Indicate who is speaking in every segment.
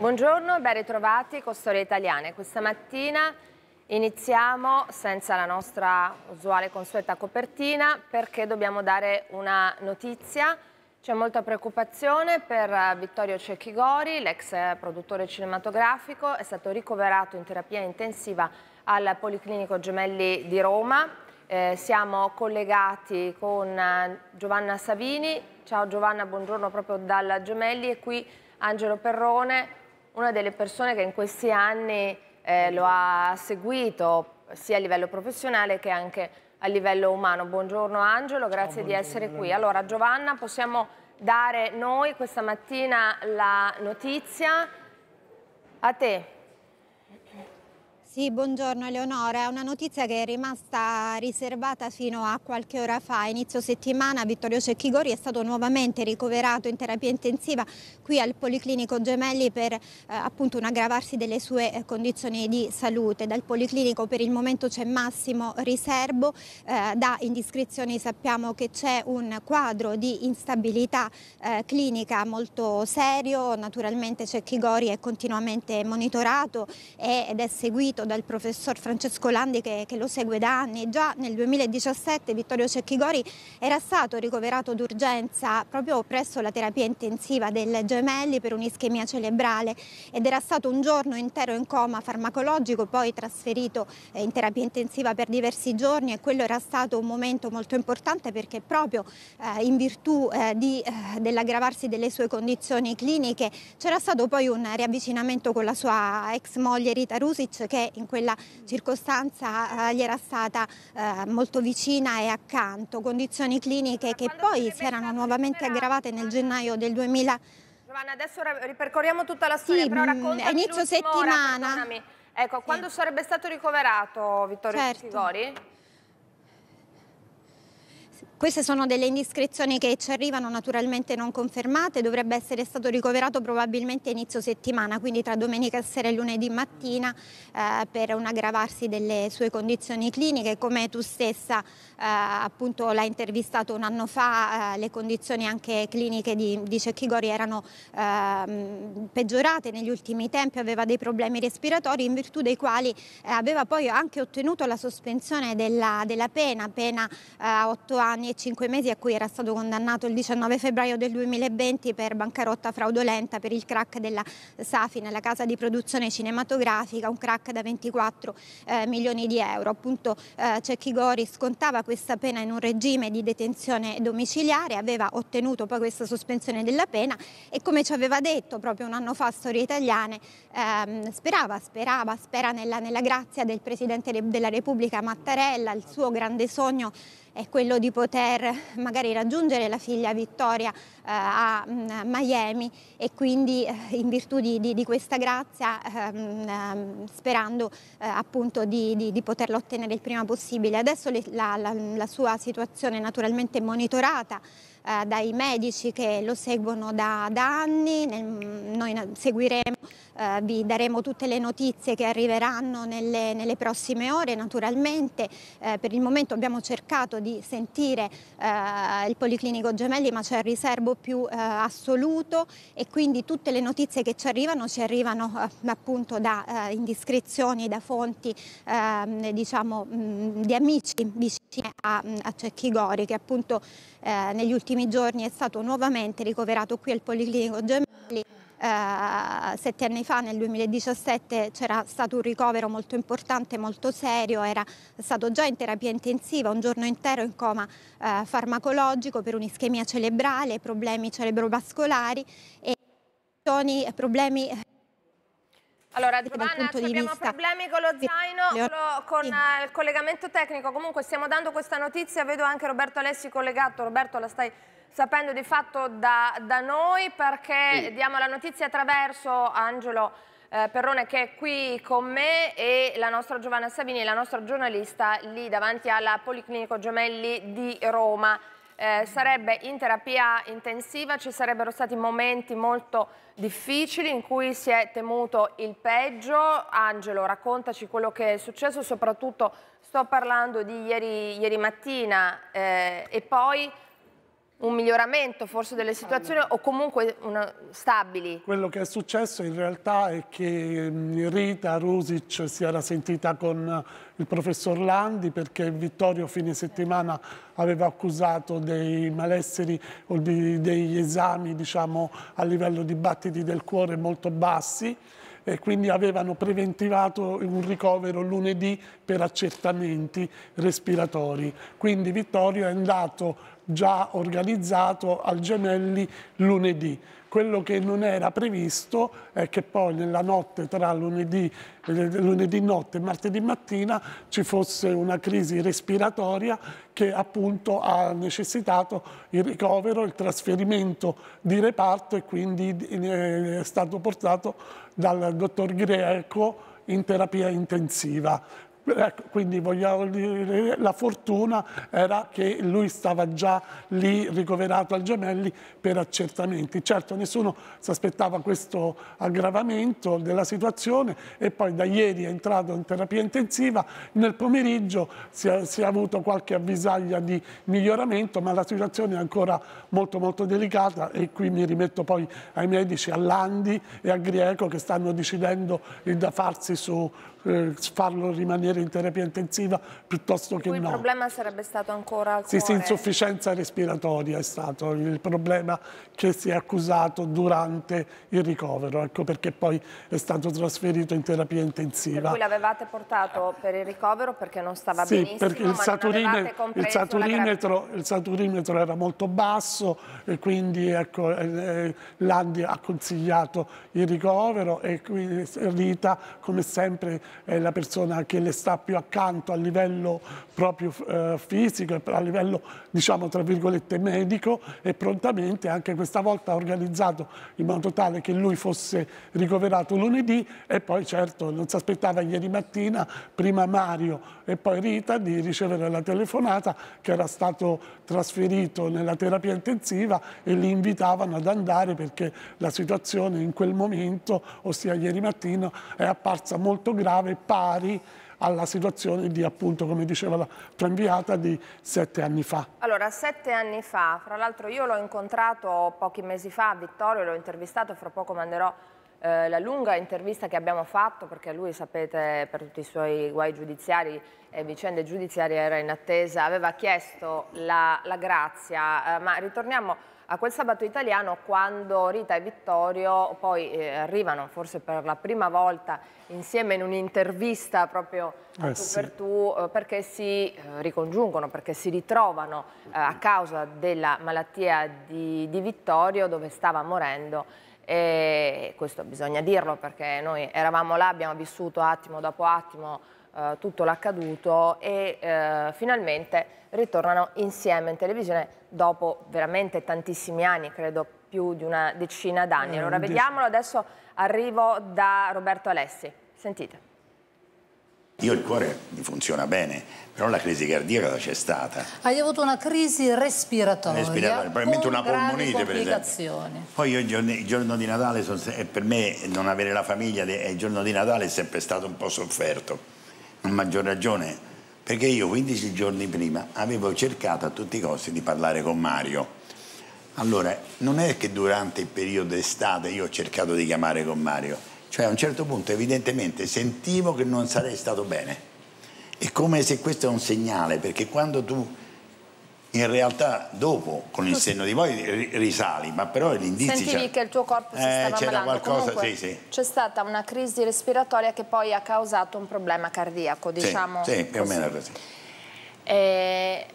Speaker 1: Buongiorno e ben ritrovati con Storie Italiane. Questa mattina iniziamo senza la nostra usuale consueta copertina perché dobbiamo dare una notizia. C'è molta preoccupazione per Vittorio Cecchigori, l'ex produttore cinematografico, è stato ricoverato in terapia intensiva al Policlinico Gemelli di Roma. Eh, siamo collegati con eh, Giovanna Savini. Ciao Giovanna, buongiorno proprio dalla Gemelli e qui Angelo Perrone, una delle persone che in questi anni eh, lo ha seguito sia a livello professionale che anche a livello umano. Buongiorno Angelo, grazie Ciao, buongiorno. di essere qui. Allora Giovanna, possiamo dare noi questa mattina la notizia
Speaker 2: a te. Sì, buongiorno Eleonora. È una notizia che è rimasta riservata fino a qualche ora fa. Inizio settimana Vittorio Cecchigori è stato nuovamente ricoverato in terapia intensiva qui al Policlinico Gemelli per eh, appunto un aggravarsi delle sue eh, condizioni di salute. Dal Policlinico per il momento c'è Massimo Riserbo. Eh, da indiscrezioni sappiamo che c'è un quadro di instabilità eh, clinica molto serio. Naturalmente Cecchigori è continuamente monitorato ed è seguito scritto dal professor Francesco Landi che, che lo segue da anni. Già nel 2017 Vittorio Cecchigori era stato ricoverato d'urgenza proprio presso la terapia intensiva del Gemelli per un'ischemia cerebrale ed era stato un giorno intero in coma farmacologico, poi trasferito eh, in terapia intensiva per diversi giorni e quello era stato un momento molto importante perché proprio eh, in virtù eh, di, eh, dell'aggravarsi delle sue condizioni cliniche c'era stato poi un riavvicinamento con la sua ex moglie Rita Rusic che perché in quella circostanza eh, gli era stata eh, molto vicina e accanto, condizioni cliniche eh, che poi si erano nuovamente aggravate nel gennaio del 2000. Giovanna, adesso ripercorriamo tutta la storia, sì, però mm, raccontami inizio settimana. Ora, ecco, quando sarebbe stato ricoverato Vittorio certo. Figori? Queste sono delle indiscrezioni che ci arrivano naturalmente non confermate, dovrebbe essere stato ricoverato probabilmente inizio settimana, quindi tra domenica sera e lunedì mattina eh, per un aggravarsi delle sue condizioni cliniche, come tu stessa eh, appunto l'hai intervistato un anno fa, eh, le condizioni anche cliniche di, di Cecchigori erano ehm, peggiorate negli ultimi tempi, aveva dei problemi respiratori in virtù dei quali eh, aveva poi anche ottenuto la sospensione della, della pena, pena eh, a 8 anni anni e 5 mesi a cui era stato condannato il 19 febbraio del 2020 per bancarotta fraudolenta per il crack della Safi nella casa di produzione cinematografica, un crack da 24 eh, milioni di euro. Appunto eh, Gori scontava questa pena in un regime di detenzione domiciliare, aveva ottenuto poi questa sospensione della pena e come ci aveva detto proprio un anno fa Storie Italiane, ehm, sperava, sperava, spera nella, nella grazia del Presidente della Repubblica Mattarella, il suo grande sogno è quello di poter magari raggiungere la figlia Vittoria eh, a mm, Miami e quindi eh, in virtù di, di, di questa grazia ehm, ehm, sperando eh, appunto di, di, poterla ottenere il prima possibile. Adesso la, la, la sua situazione è naturalmente monitorata dai medici che lo seguono da, da anni, Nel, noi seguiremo eh, vi daremo tutte le notizie che arriveranno nelle, nelle prossime ore naturalmente. Eh, per il momento abbiamo cercato di sentire eh, il Policlinico Gemelli ma c'è il riservo più eh, assoluto e quindi tutte le notizie che ci arrivano ci arrivano eh, appunto da eh, indiscrezioni, da fonti ehm, diciamo, mh, mm, di amici vicini a, a Gori che appunto negli ultimi giorni è stato nuovamente ricoverato qui al Policlinico Gemelli eh, sette anni fa, nel 2017, c'era stato un ricovero molto importante, molto serio, era stato già in terapia intensiva, un giorno intero in coma eh, farmacologico per un'ischemia cerebrale, problemi cerebrovascolari e problemi eh, allora, Giovanna, abbiamo vista...
Speaker 1: problemi con lo zaino, con eh, il collegamento tecnico. Comunque stiamo dando questa notizia, vedo anche Roberto Alessi collegato. Roberto, la stai sapendo di fatto da, da noi perché sì. diamo la notizia attraverso Angelo eh, Perrone che è qui con me e la nostra Giovanna Savini, la nostra giornalista lì davanti alla Policlinico Gemelli di Roma. Eh, sarebbe in terapia intensiva, ci sarebbero stati momenti molto difficili in cui si è temuto il peggio. Angelo, raccontaci quello che è successo, soprattutto sto parlando di ieri, ieri mattina eh, e poi un miglioramento forse delle situazioni o comunque una, stabili?
Speaker 3: Quello che è successo in realtà è che Rita Rusic si era sentita con eh, il professor Landi perché Vittorio fine settimana aveva accusato dei malesseri o di, degli esami diciamo, a livello di battiti del cuore molto bassi e quindi avevano preventivato un ricovero lunedì per accertamenti respiratori. Quindi Vittorio è andato già organizzato al Gemelli lunedì. Quello che non era previsto è che poi nella notte tra lunedì, eh, lunedì notte e martedì mattina ci fosse una crisi respiratoria che appunto ha necessitato il ricovero, il trasferimento di reparto e quindi eh, è stato portato dal dottor Greco in terapia intensiva. Ecco, quindi vogliamo dire, la fortuna era che lui stava già lì ricoverato al Gemelli per accertamenti. Certo nessuno si aspettava questo aggravamento della situazione e poi da ieri è entrato in terapia intensiva, nel pomeriggio si è, si è avuto qualche avvisaglia di miglioramento ma la situazione è ancora molto molto delicata e qui mi rimetto poi ai medici, a Landi e a Grieco che stanno decidendo il da farsi su, eh, farlo rimanere in terapia intensiva piuttosto che no. Il problema
Speaker 1: sarebbe stato ancora Sì, sì, insufficienza
Speaker 3: respiratoria è stato il problema che si è accusato durante il ricovero, ecco perché poi è stato trasferito in terapia intensiva. Per cui
Speaker 1: l'avevate portato per il ricovero perché non stava sì, benissimo, perché il saturine, il saturimetro,
Speaker 3: il saturimetro era molto basso e quindi ecco, eh, eh Landi ha consigliato il ricovero e quindi Rita come sempre è la persona che le sta più accanto a livello proprio eh, fisico a livello diciamo tra virgolette medico e prontamente anche questa volta ha organizzato in modo tale che lui fosse ricoverato lunedì e poi certo non si aspettava ieri mattina prima Mario e poi Rita di ricevere la telefonata che era stato trasferito nella terapia intensiva e li invitavano ad andare perché la situazione in quel momento, ossia ieri mattina, è apparsa molto grave grave pari alla situazione di appunto come diceva la tua inviata di sette anni fa.
Speaker 1: Allora sette anni fa, fra l'altro io l'ho incontrato pochi mesi fa a Vittorio, l'ho intervistato, fra poco manderò eh, la lunga intervista che abbiamo fatto perché lui sapete per tutti i suoi guai giudiziari e vicende giudiziarie era in attesa, aveva chiesto la, la grazia, eh, ma ritorniamo a quel sabato italiano quando Rita e Vittorio poi eh, arrivano forse per la prima volta insieme in un'intervista proprio eh tu sì. per tu eh, perché si eh, ricongiungono, perché si ritrovano eh, a causa della malattia di, di Vittorio dove stava morendo e questo bisogna dirlo perché noi eravamo là, abbiamo vissuto attimo dopo attimo eh, tutto l'accaduto e eh, finalmente ritornano insieme in televisione dopo veramente tantissimi anni, credo più di una decina d'anni. Eh, allora vediamolo, adesso arrivo da Roberto Alessi, sentite.
Speaker 4: Io il cuore mi funziona bene, però la crisi cardiaca c'è stata.
Speaker 5: Hai avuto una crisi respiratoria, respiratoria probabilmente una polmonite per esempio.
Speaker 4: Poi io il giorno di Natale, per me non avere la famiglia il giorno di Natale è sempre stato un po' sofferto a maggior ragione, perché io 15 giorni prima avevo cercato a tutti i costi di parlare con Mario. Allora, non è che durante il periodo estate io ho cercato di chiamare con Mario, cioè a un certo punto evidentemente sentivo che non sarei stato bene. È come se questo è un segnale, perché quando tu in realtà dopo, con il senno di voi, risali, ma però l'indizio... Sentivi cioè che
Speaker 1: il tuo corpo si eh, stava qualcosa, Comunque, sì, sì. c'è stata una crisi respiratoria che poi ha causato un problema cardiaco, diciamo Sì, sì più così. o meno così. E... Eh,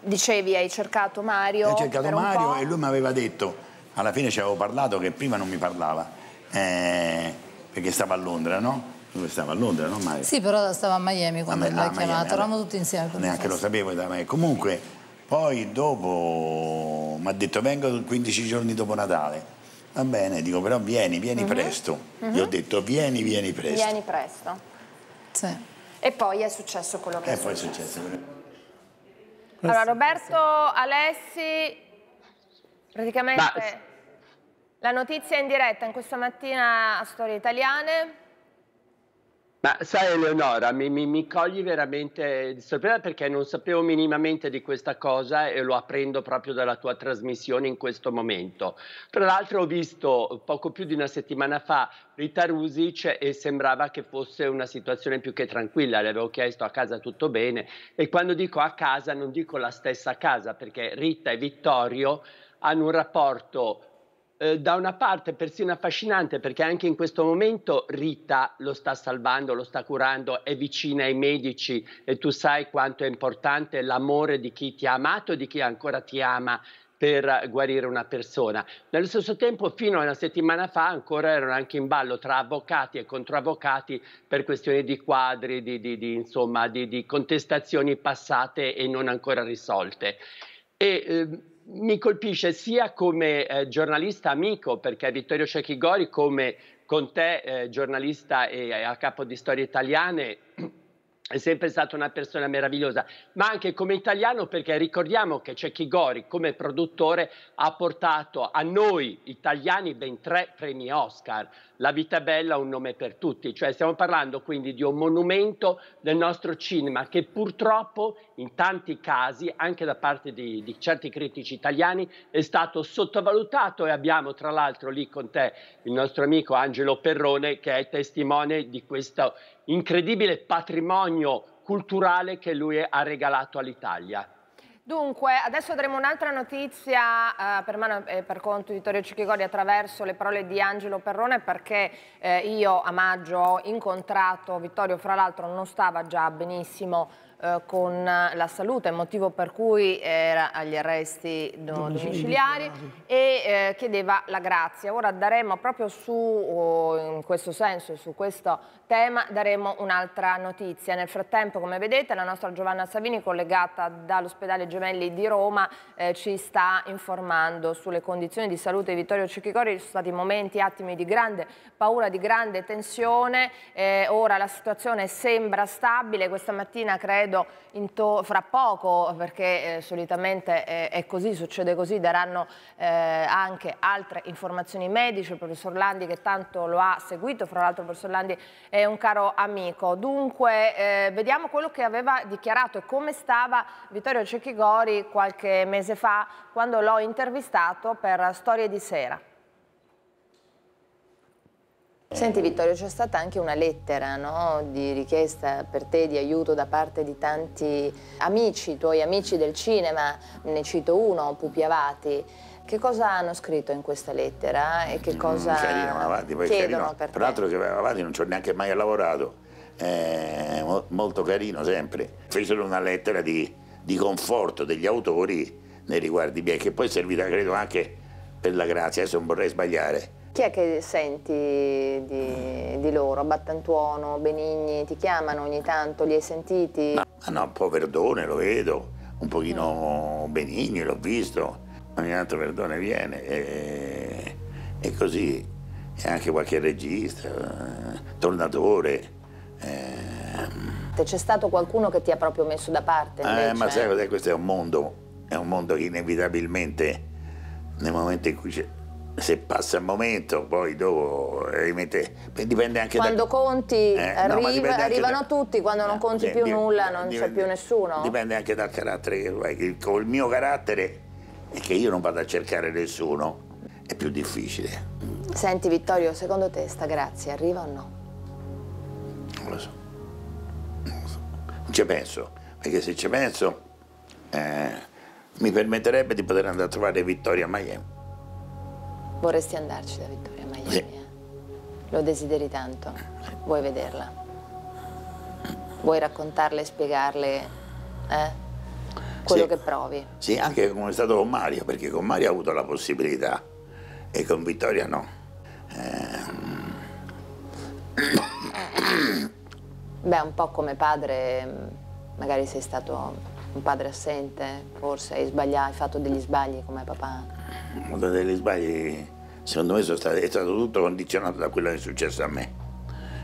Speaker 1: dicevi, hai cercato Mario Ho cercato Mario
Speaker 4: e lui mi aveva detto, alla fine ci avevo parlato che prima non mi parlava, eh, perché stava a Londra, no? Dove stava a Londra, no Mario? Sì,
Speaker 1: però stava a Miami quando l'hai chiamato, eravamo tutti insieme. Neanche
Speaker 4: lo sapevo, da me. comunque poi dopo mi ha detto vengo 15 giorni dopo Natale. Va bene, dico però vieni, vieni mm -hmm. presto. Mm -hmm. Gli mhm. ho detto vieni, vieni presto.
Speaker 1: Vieni presto. Sì. E poi è successo
Speaker 3: quello che è successo. E poi è successo quello
Speaker 1: allora, Roberto, Alessi, praticamente Bye. la notizia è in diretta in questa mattina a Storie Italiane.
Speaker 6: Ma sai Eleonora, mi, mi, mi, cogli veramente di sorpresa perché non sapevo minimamente di questa cosa e lo apprendo proprio dalla tua trasmissione in questo momento. Tra l'altro ho visto poco più di una settimana fa Rita Rusic e sembrava che fosse una situazione più che tranquilla, le avevo chiesto a casa tutto bene e quando dico a casa non dico la stessa casa perché Rita e Vittorio hanno un rapporto eh, da una parte persino affascinante perché anche in questo momento Rita lo sta salvando, lo sta curando, è vicina ai medici e tu sai quanto è importante l'amore di chi ti ha amato, e di chi ancora ti ama per guarire una persona. Nello stesso tempo, fino a una settimana fa, ancora erano anche in ballo tra avvocati e controavvocati per questioni di quadri, di, di, di, insomma, di contestazioni passate e non ancora risolte. E, eh, mi colpisce sia come eh, giornalista amico, perché Vittorio Cecchigori, come con te, eh, giornalista e eh, a capo di Storie Italiane, è sempre stata una persona meravigliosa, ma anche come italiano perché ricordiamo che Cecchi Gori come produttore ha portato a noi italiani ben tre premi Oscar, La vita è bella, un nome per tutti, cioè stiamo parlando quindi di un monumento del nostro cinema che purtroppo in tanti casi, anche da parte di, di certi critici italiani, è stato sottovalutato e abbiamo tra l'altro lì con te il nostro amico Angelo Perrone che è testimone di questo incredibile patrimonio culturale che lui ha regalato all'Italia.
Speaker 1: Dunque, adesso daremo un'altra notizia eh, per mano e per conto di Vittorio Cicchigori attraverso le parole di Angelo Perrone perché eh, io a maggio ho incontrato Vittorio, fra l'altro non stava già benissimo eh, con la salute, motivo per cui era agli arresti domiciliari e eh, chiedeva la grazia. Ora daremo proprio su, in questo senso, su questo tema daremo un'altra notizia. Nel frattempo, come vedete, la nostra Giovanna Savini, collegata dall'ospedale Gemelli di Roma, eh, ci sta informando sulle condizioni di salute di Vittorio Cicchicori. Ci sono stati momenti, attimi di grande paura, di grande tensione. Eh, ora la situazione sembra stabile. Questa mattina, credo, fra poco, perché eh, solitamente eh, è così, succede così, daranno eh, anche altre informazioni medici. Il professor Landi, che tanto lo ha seguito, fra l'altro il professor Landi è un caro amico. Dunque eh, vediamo quello che aveva dichiarato e come stava Vittorio Cecchigori qualche mese fa quando l'ho intervistato per Storie di Sera. Senti Vittorio, c'è stata anche una lettera no, di richiesta per te di aiuto da parte di tanti amici, tuoi amici del cinema, ne cito uno, Pupi Avati, che cosa hanno scritto in questa lettera e che mm, cosa mm, avanti, Mavati, poi carino. Per,
Speaker 4: l'altro che cioè, Mavati non ci ho neanche mai lavorato, eh, molto carino sempre. Fecero una lettera di, di conforto degli autori nei riguardi miei, che poi è servita credo anche per la grazia, adesso non vorrei sbagliare.
Speaker 1: Chi è che senti di, di loro? Battantuono, Benigni, ti chiamano ogni tanto, li hai sentiti?
Speaker 4: Ma no, no, un po' Verdone lo vedo, un pochino mm. Benigni l'ho visto, ogni tanto Verdone viene e, e così, e anche qualche regista, tornatore. Eh.
Speaker 1: C'è stato qualcuno che ti ha proprio messo da parte? Eh, invece, eh, ma sai
Speaker 4: cos'è? Questo è un mondo, è un mondo che inevitabilmente nel momento in cui c'è se passa il momento, poi dopo eh, rimette, dipende anche quando da...
Speaker 1: conti eh, arriva, no, arrivano da... Eh, tutti, quando non conti eh, più dipende, nulla non c'è più nessuno.
Speaker 4: Dipende anche dal carattere che fai. Col mio carattere e che io non vado a cercare nessuno, è più difficile.
Speaker 1: Senti Vittorio, secondo te sta grazia arriva o no?
Speaker 4: Non lo so. Non, lo so. non ci penso, perché se ci penso eh, mi permetterebbe di poter andare a trovare Vittoria a Miami.
Speaker 1: Vorresti andarci da Vittoria a Miami? Sì. Eh? Lo desideri tanto? Vuoi vederla? Vuoi raccontarle e spiegarle? Eh? quello sì. che provi.
Speaker 4: Sì, anche come è stato con Mario, perché con Mario ha avuto la possibilità e con Vittoria no. Eh...
Speaker 1: Beh, un po' come padre, magari sei stato un padre assente, forse hai sbagliato, hai fatto degli sbagli come
Speaker 5: papà.
Speaker 4: Ho fatto degli sbagli, secondo me stati, è stato tutto condizionato da quello che è successo a me.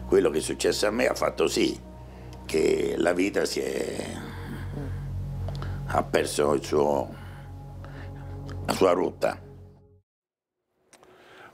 Speaker 4: Quello che è successo a me ha fatto sì che la vita si è ha perso suo, la sua rotta.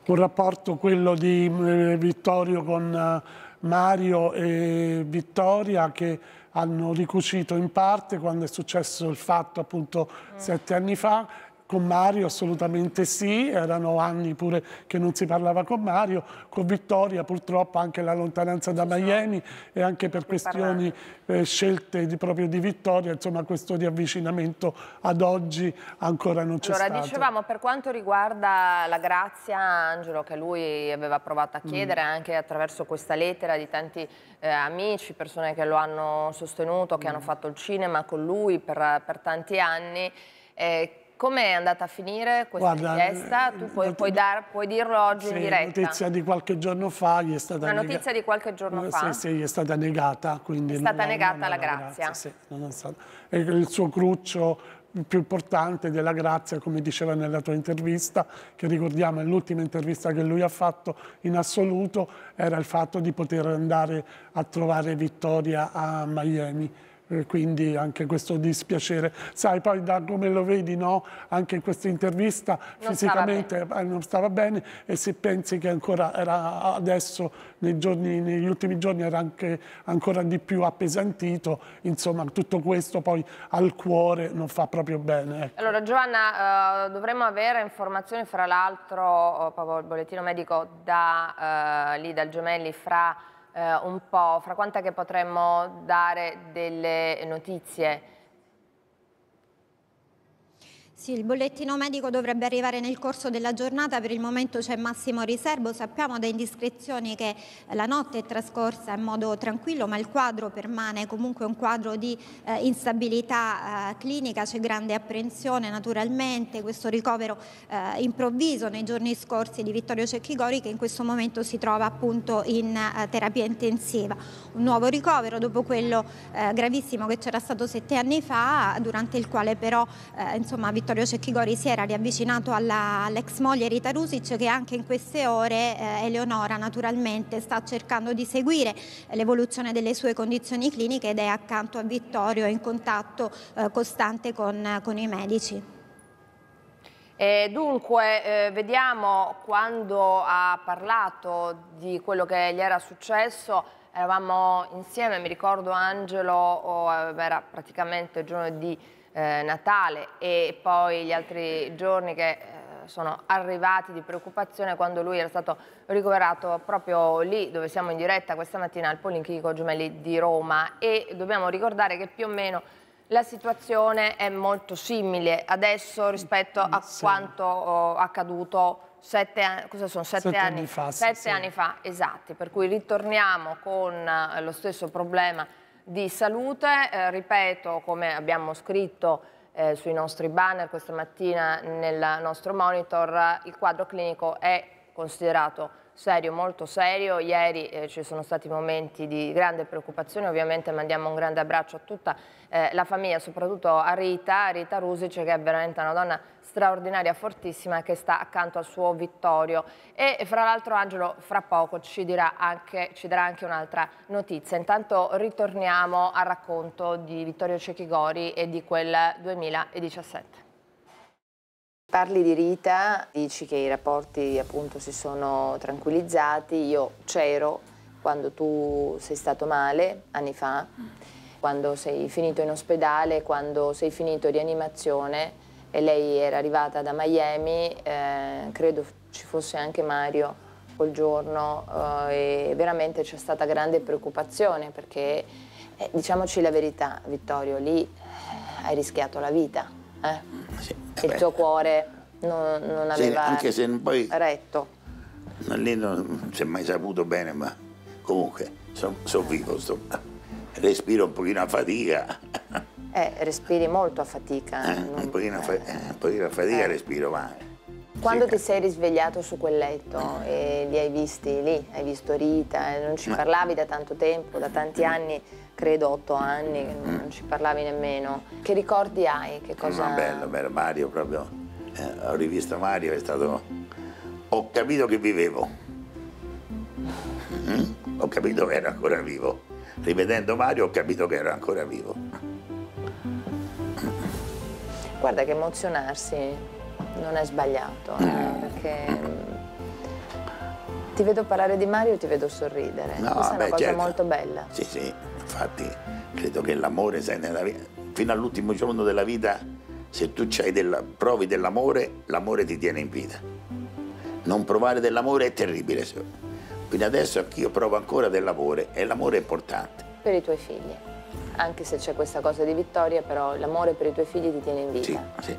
Speaker 3: Un rapporto quello di eh, Vittorio con eh, Mario e Vittoria che hanno ricucito in parte quando è successo il fatto appunto mm. sette anni fa con Mario assolutamente sì, erano anni pure che non si parlava con Mario, con Vittoria purtroppo anche la lontananza da Miami e anche per questioni eh, scelte di, proprio di Vittoria, insomma questo riavvicinamento ad oggi ancora non c'è allora, stato. Allora dicevamo
Speaker 1: per quanto riguarda la grazia Angelo che lui aveva provato a mm. chiedere mm. anche attraverso questa lettera di tanti eh, amici, persone che lo hanno sostenuto, che mm. hanno fatto il cinema con lui per, per tanti anni, eh, come è andata a finire questa Guarda, richiesta? Tu eh, puoi, puoi, dar, puoi dirlo oggi sì, in diretta. La notizia
Speaker 3: di qualche giorno fa gli è stata Una notizia nega...
Speaker 1: di qualche giorno sì, eh, fa? Sì, sì,
Speaker 3: gli è stata negata. Quindi è stata negata
Speaker 1: la, la grazia. grazia
Speaker 3: sì, stato... il suo cruccio più importante della grazia, come diceva nella tua intervista, che ricordiamo è l'ultima intervista che lui ha fatto in assoluto, era il fatto di poter andare a trovare Vittoria a Miami quindi anche questo dispiacere. Sai, poi da come lo vedi, no? anche in questa intervista non fisicamente stava eh, non stava bene e se pensi che ancora era adesso, giorni, negli ultimi giorni era anche ancora di più appesantito, insomma tutto questo poi al cuore non fa proprio bene. Ecco.
Speaker 1: Allora Giovanna, eh, dovremmo avere informazioni fra l'altro, oh, proprio il bollettino medico da, eh, lì dal Gemelli, fra eh, un po' fra quanta che potremmo dare delle
Speaker 2: notizie sì, il bollettino medico dovrebbe arrivare nel corso della giornata, per il momento c'è massimo riservo, sappiamo da indiscrezioni che la notte è trascorsa in modo tranquillo, ma il quadro permane comunque un quadro di eh, instabilità eh, clinica, c'è grande apprensione naturalmente, questo ricovero eh, improvviso nei giorni scorsi di Vittorio Cecchigori che in questo momento si trova appunto in eh, terapia intensiva. Un nuovo ricovero dopo quello eh, gravissimo che c'era stato sette anni fa, durante il quale però eh, insomma Vittorio Vittorio Cecchigori si era riavvicinato all'ex moglie Rita Rusic che anche in queste ore eh, Eleonora naturalmente sta cercando di seguire l'evoluzione delle sue condizioni cliniche ed è accanto a Vittorio in contatto eh, costante con, con i medici.
Speaker 1: E dunque, eh, vediamo quando ha parlato di quello che gli era successo, eravamo insieme, mi ricordo Angelo, oh, era praticamente il giorno di eh, Natale e poi gli altri giorni che eh, sono arrivati di preoccupazione quando lui era stato ricoverato proprio lì dove siamo in diretta questa mattina al Polinchico Gemelli di Roma e dobbiamo ricordare che più o meno la situazione è molto simile adesso rispetto a sì. quanto oh, accaduto sette, an sono, sette, sette anni, anni fa. Sette sì. anni fa, esatti, per cui ritorniamo con lo stesso problema di salute, eh, ripeto come abbiamo scritto eh, sui nostri banner questa mattina nel nostro monitor, il quadro clinico è considerato serio, molto serio. Ieri eh, ci sono stati momenti di grande preoccupazione, ovviamente mandiamo un grande abbraccio a tutta eh, la famiglia, soprattutto a Rita, Rita Rusic che è veramente una donna straordinaria, fortissima, che sta accanto al suo Vittorio. E fra l'altro Angelo fra poco ci dirà anche, anche un'altra notizia. Intanto ritorniamo al racconto di Vittorio Cecchigori e di quel 2017. Parli di Rita, dici che i rapporti appunto si sono tranquillizzati, io c'ero quando tu sei stato male anni fa, quando sei finito in ospedale, quando sei finito di animazione e lei era arrivata da Miami, eh, credo ci fosse anche Mario quel giorno eh, e veramente c'è stata grande preoccupazione perché eh, diciamoci la verità Vittorio, lì eh, hai rischiato la vita. Eh?
Speaker 4: Sì. Vabbè. il tuo
Speaker 1: cuore non, non aveva sì, anche
Speaker 4: se poi, retto. Lì non si è mai saputo bene, ma comunque sono son vivo, sto, respiro un pochino a fatica.
Speaker 1: Eh, respiri molto a fatica. Eh,
Speaker 4: un, pochino a fa, eh. eh, un, pochino a fatica eh. respiro, ma...
Speaker 1: Quando sì, ti sei risvegliato su quel letto eh. e li hai visti lì, hai visto Rita, non ci parlavi da tanto tempo, da tanti anni credo otto anni, mm. non ci parlavi nemmeno. Che ricordi hai? Che eh, cosa... No, bello,
Speaker 4: bello, Mario proprio, eh, ho rivisto Mario, è stato... ho capito che vivevo, mm. ho capito che ero ancora vivo, rivedendo Mario ho capito che ero ancora vivo.
Speaker 1: Guarda che emozionarsi non è sbagliato, eh, mm. perché ti vedo parlare di Mario e ti vedo sorridere. No, Questa beh, è una cosa certo. molto bella. Sì,
Speaker 4: sì. Infatti, credo che l'amore, sai, nella, vita, fino all'ultimo giorno della vita, se tu della, provi dell'amore, l'amore ti tiene in vita. Non provare dell'amore è terribile. Fino adesso io provo ancora dell'amore e l'amore è importante.
Speaker 1: Per i tuoi figli, anche se c'è questa cosa di vittoria, però l'amore per i tuoi figli ti tiene in vita. Sì, sì.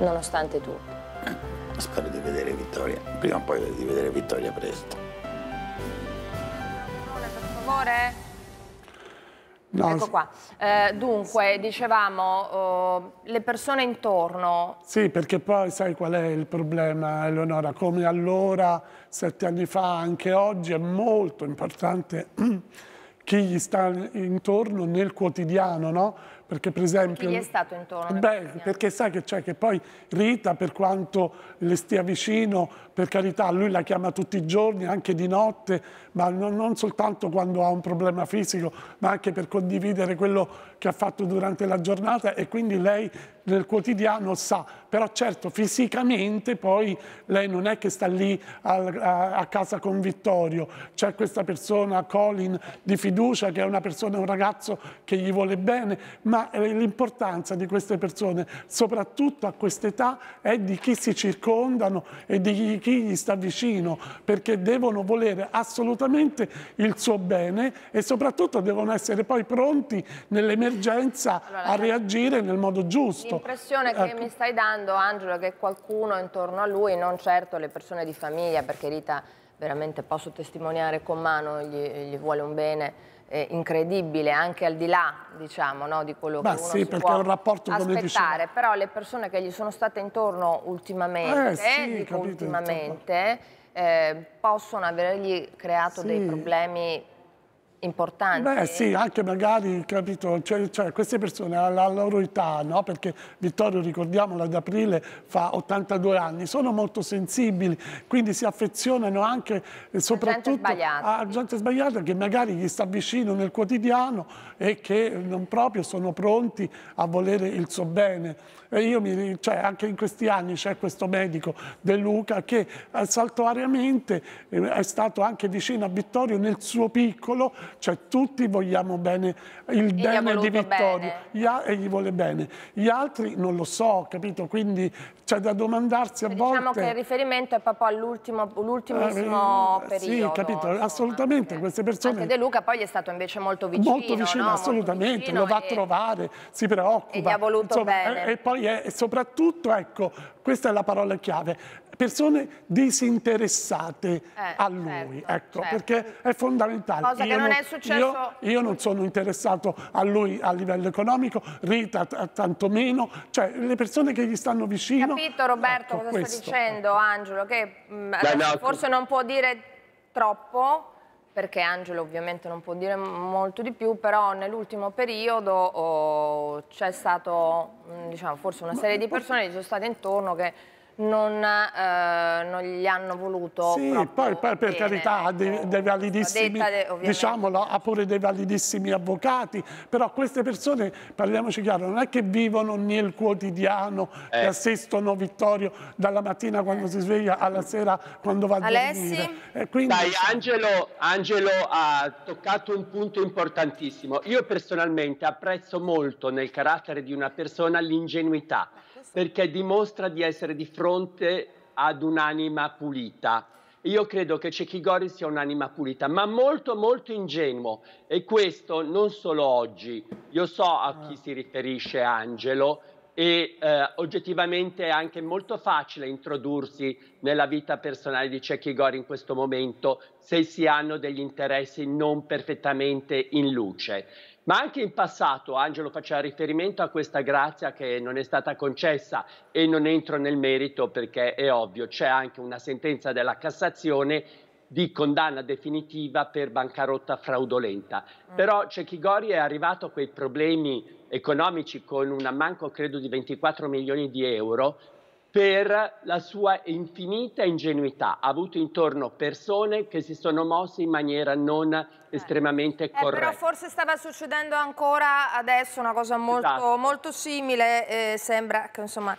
Speaker 1: Nonostante tutto.
Speaker 4: Eh, spero di vedere Vittoria, prima o poi di vedere Vittoria presto.
Speaker 1: Per favore. No, ecco qua. Eh, dunque, dicevamo, uh, le persone intorno...
Speaker 3: Sì, perché poi sai qual è il problema, Eleonora? Come allora, sette anni fa, anche oggi, è molto importante chi gli sta intorno nel quotidiano, no? Perché per esempio... Chi gli è stato intorno? Beh, perché sai che c'è che poi Rita, per quanto le stia vicino, per carità, lui la chiama tutti i giorni, anche di notte, ma non, non soltanto quando ha un problema fisico, ma anche per condividere quello che ha fatto durante la giornata e quindi lei nel quotidiano sa, però certo fisicamente poi lei non è che sta lì a, a, a casa con Vittorio, c'è questa persona Colin di fiducia che è una persona, un ragazzo che gli vuole bene, ma eh, l'importanza di queste persone soprattutto a quest'età è di chi si circondano e di chi chi gli sta vicino, perché devono volere assolutamente il suo bene e soprattutto devono essere poi pronti nell'emergenza allora, a reagire nel modo giusto. L'impressione che ecco. mi
Speaker 1: stai dando, Angelo, che qualcuno intorno a lui, non certo le persone di famiglia, perché Rita veramente posso testimoniare con mano, gli, gli vuole un bene eh, incredibile, anche al di là diciamo, no, di quello Beh, che uno sì, si perché può è un rapporto aspettare, diciamo... però le persone che gli sono state intorno ultimamente, eh, sì, dico capito, ultimamente eh, possono avergli creato sì. dei problemi importanti. Beh sì,
Speaker 3: anche magari, capito, cioè, cioè queste persone alla loro età, no? perché Vittorio, ricordiamolo, ad aprile fa 82 anni, sono molto sensibili, quindi si affezionano anche e eh, soprattutto a gente sbagliata, a gente sbagliata che magari gli sta vicino nel quotidiano e che non proprio sono pronti a volere il suo bene. Mi, cioè, anche in questi anni c'è questo medico De Luca che saltuariamente eh, è stato anche vicino a Vittorio nel suo piccolo, cioè tutti vogliamo bene il e bene di Vittorio bene. e gli vuole bene. Gli altri non lo so, capito? Quindi c'è da domandarsi a diciamo volte... Diciamo che il
Speaker 1: riferimento è proprio all'ultimissimo eh, periodo. Sì, capito, no?
Speaker 3: assolutamente, no? Eh. queste persone... Anche De
Speaker 1: Luca poi gli è stato invece molto vicino, Molto vicino, no? assolutamente, molto vicino lo va e... a
Speaker 3: trovare, si preoccupa. E gli ha voluto Insomma, bene. E, e poi poi è soprattutto, ecco, questa è la parola chiave, persone disinteressate eh, a lui, certo, ecco, certo. perché è fondamentale. Cosa io che non, non è successo... Io, io, non sono interessato a lui a livello economico, Rita tantomeno, cioè le persone che gli stanno vicino... Capito Roberto ecco, cosa questo. sta
Speaker 1: dicendo Angelo, che mh, mm, Beh, no, forse non può dire troppo, perché Angelo ovviamente non può dire molto di più, però nell'ultimo periodo oh, c'è stato diciamo, forse una serie di persone che sono state intorno che non, eh, non, gli hanno voluto Sì, poi, per carità
Speaker 3: ha dei, ecco. dei validissimi, detta, diciamolo, ha pure dei validissimi avvocati, però queste persone, parliamoci chiaro, non è che vivono nel quotidiano, eh. che assistono Vittorio dalla mattina quando si sveglia alla sera quando va a Alessi? dormire. Quindi... Dai, Angelo,
Speaker 6: Angelo ha toccato un punto importantissimo. Io personalmente apprezzo molto nel carattere di una persona l'ingenuità perché dimostra di essere di fronte ad un'anima pulita. Io credo che Cecchigori sia un'anima pulita, ma molto molto ingenuo e questo non solo oggi. Io so a chi ah. si riferisce Angelo, e eh, oggettivamente è anche molto facile introdursi nella vita personale di Cecchi Gori in questo momento se si hanno degli interessi non perfettamente in luce. Ma anche in passato Angelo faceva riferimento a questa grazia che non è stata concessa e non entro nel merito perché è ovvio, c'è anche una sentenza della Cassazione di condanna definitiva per bancarotta fraudolenta. Mm. Però Cecchi Gori è arrivato a quei problemi economici con un ammanco credo di 24 milioni di euro per la sua infinita ingenuità. Ha avuto intorno persone che si sono mosse in maniera non eh. estremamente eh, corretta. però
Speaker 1: forse stava succedendo ancora adesso una cosa molto, esatto. molto simile, eh, sembra che insomma...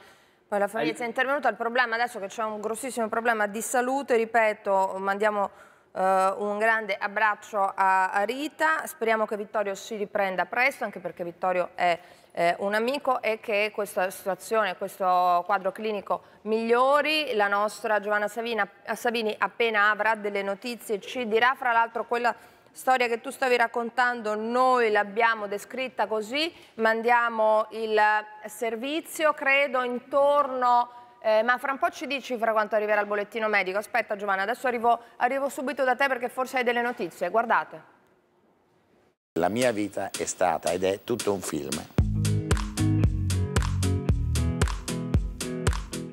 Speaker 1: Poi la famiglia sia intervenuta, il problema adesso che c'è un grossissimo problema di salute, ripeto, mandiamo Uh, un grande abbraccio a, a, Rita, speriamo che Vittorio si riprenda presto, anche perché Vittorio è eh, un amico e che questa situazione, questo quadro clinico migliori. La nostra Giovanna Savina, eh, Savini appena avrà delle notizie ci dirà, fra l'altro quella storia che tu stavi raccontando noi l'abbiamo descritta così, mandiamo il servizio, credo intorno a... Eh, ma fra un po' ci dici fra quanto arriverà il bollettino medico. Aspetta Giovanna, adesso arrivo, arrivo subito da te perché forse hai delle notizie. Guardate.
Speaker 4: La mia vita è stata ed è tutto un film.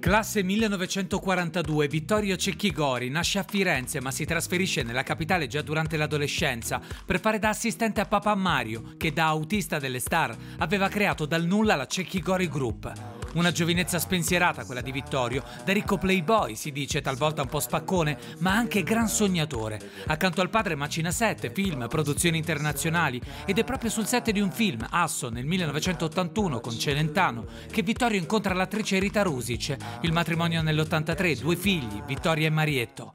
Speaker 5: Classe 1942, Vittorio Cecchigori nasce a Firenze ma si trasferisce nella capitale già durante l'adolescenza per fare da assistente a papà Mario che da autista delle star aveva creato dal nulla la Cecchigori Group. Una giovinezza spensierata quella di Vittorio, da ricco playboy si dice, talvolta un po' spaccone, ma anche gran sognatore. Accanto al padre macina 7, film, produzioni internazionali ed è proprio sul set di un film, Asso, nel 1981 con Celentano, che Vittorio incontra l'attrice Rita Rusic il matrimonio nell'83, due figli, Vittoria e Marietto.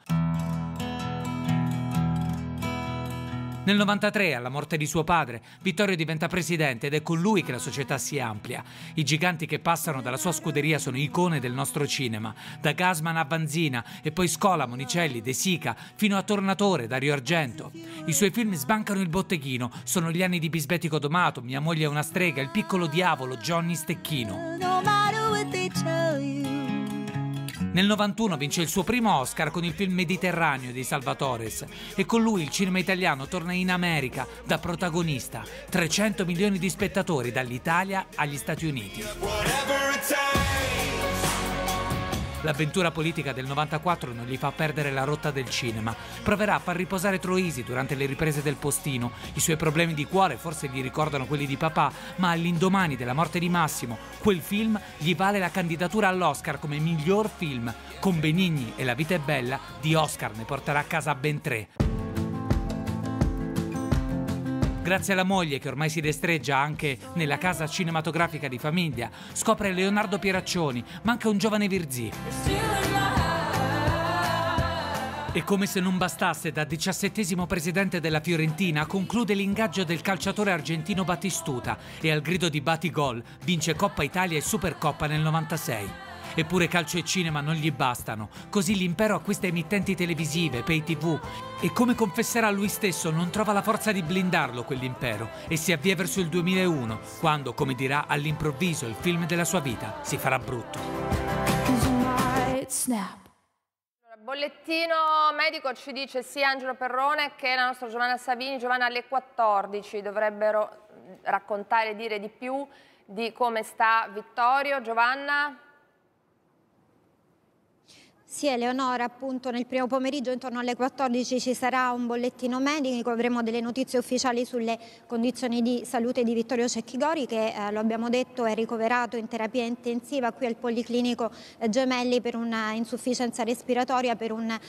Speaker 5: Nel 93, alla morte di suo padre, Vittorio diventa presidente ed è con lui che la società si amplia. I giganti che passano dalla sua scuderia sono icone del nostro cinema, da Gasman a Vanzina e poi Scola, Monicelli, De Sica, fino a Tornatore, Dario Argento. I suoi film sbancano il botteghino, sono gli anni di Bisbetico Domato, Mia moglie è una strega, Il piccolo diavolo, Johnny Stecchino. No nel 91 vince il suo primo Oscar con il film Mediterraneo di Salvatores e con lui il cinema italiano torna in America da protagonista, 300 milioni di spettatori dall'Italia agli Stati Uniti. L'avventura politica del 94 non gli fa perdere la rotta del cinema. Proverà a far riposare Troisi durante le riprese del postino. I suoi problemi di cuore forse gli ricordano quelli di papà, ma all'indomani della morte di Massimo, quel film gli vale la candidatura all'Oscar come miglior film. Con Benigni e La vita è bella, di Oscar ne porterà a casa ben tre. Grazie alla moglie, che ormai si destreggia anche nella casa cinematografica di famiglia, scopre Leonardo Pieraccioni, ma anche un giovane Virzì. E come se non bastasse, da diciassettesimo presidente della Fiorentina conclude l'ingaggio del calciatore argentino Battistuta e al grido di Batigol vince Coppa Italia e Supercoppa nel 96. Eppure calcio e cinema non gli bastano, così l'impero acquista emittenti televisive, pay tv e come confesserà lui stesso non trova la forza di blindarlo quell'impero e si avvia verso il 2001, quando, come dirà, all'improvviso il film della sua vita si farà brutto
Speaker 1: bollettino medico ci dice sia Angelo Perrone che la nostra Giovanna Savini, Giovanna alle 14 dovrebbero mm, raccontare e dire di più di come sta Vittorio. Giovanna?
Speaker 2: Sì, Eleonora, appunto nel primo pomeriggio intorno alle 14 ci sarà un bollettino medico, avremo delle notizie ufficiali sulle condizioni di salute di Vittorio Cecchigori che, eh, lo abbiamo detto, è ricoverato in terapia intensiva qui al Policlinico eh, Gemelli per un'insufficienza respiratoria, per un, eh,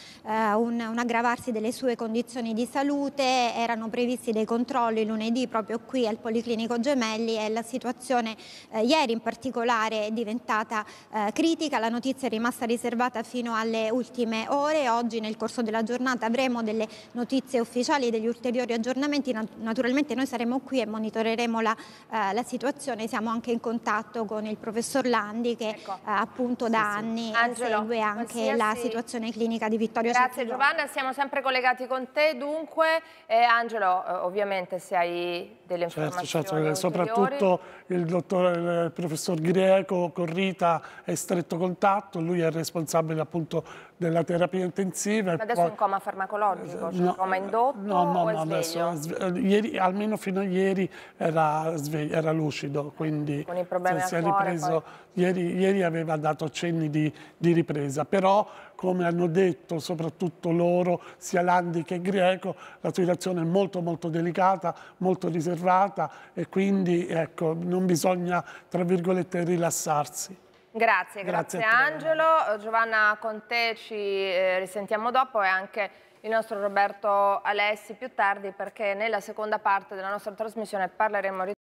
Speaker 2: un, un, aggravarsi delle sue condizioni di salute. Erano previsti dei controlli lunedì proprio qui al Policlinico Gemelli e la situazione eh, ieri in particolare è diventata eh, critica. La notizia è rimasta riservata fino a alle ultime ore. Oggi nel corso della giornata avremo delle notizie ufficiali, degli ulteriori aggiornamenti. Naturalmente noi saremo qui e monitoreremo la, eh, la situazione. Siamo anche in contatto con il professor Landi che ecco. eh, appunto sì, da sì. anni eh, Angelo, segue anche qualsiasi... la situazione clinica di Vittorio Grazie Sant'Antonio. Giovanna, siamo sempre collegati con te. Dunque,
Speaker 1: eh, Angelo, eh, ovviamente se hai delle certo, certo informazioni certo, soprattutto
Speaker 3: il, dottore, il professor Greco con Rita è stretto contatto, lui è responsabile appunto della terapia intensiva. Ma adesso poi... un
Speaker 1: coma farmacologico, cioè no, coma indotto no, no, no, adesso,
Speaker 3: ieri, almeno fino a ieri era, era lucido, quindi Con i problemi si è ripreso. Poi... Ieri, ieri, aveva dato cenni di, di ripresa, però come hanno detto soprattutto loro, sia Landi che Greco, la situazione è molto molto delicata, molto riservata e quindi ecco, non bisogna tra virgolette rilassarsi.
Speaker 1: Grazie, grazie, grazie Angelo. Giovanna con te ci eh, risentiamo dopo e anche il nostro Roberto Alessi più tardi perché nella seconda parte della nostra trasmissione parleremo di